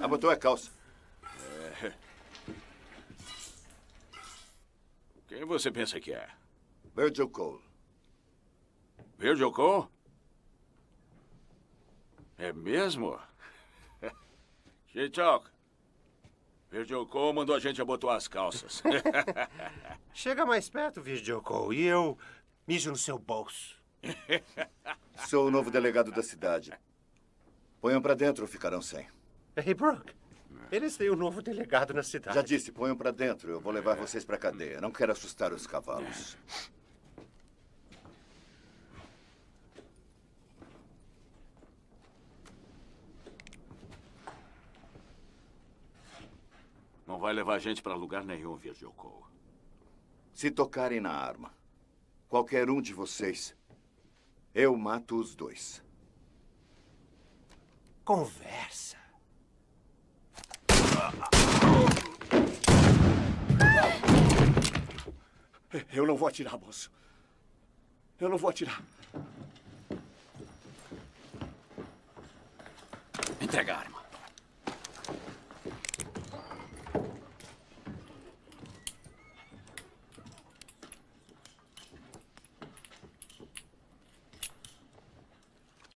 Abotou a calça. É. Quem você pensa que é? Virgil Cole. Virgil Cole? É mesmo? Chichoca, Virgil Cole mandou a gente abotoar as calças. Chega mais perto, Virgil Cole, e eu mijo no seu bolso. Sou o novo delegado da cidade. Ponham para dentro ou ficarão sem. Hey, Brooke, eles têm um novo delegado na cidade. Já disse, ponham para dentro. Eu vou levar vocês para cadeia. Não quero assustar os cavalos. Não vai levar a gente para lugar nenhum, Virgil Cole. Se tocarem na arma, qualquer um de vocês, eu mato os dois. Conversa. Eu não vou atirar, moço. Eu não vou atirar. Entrega a arma.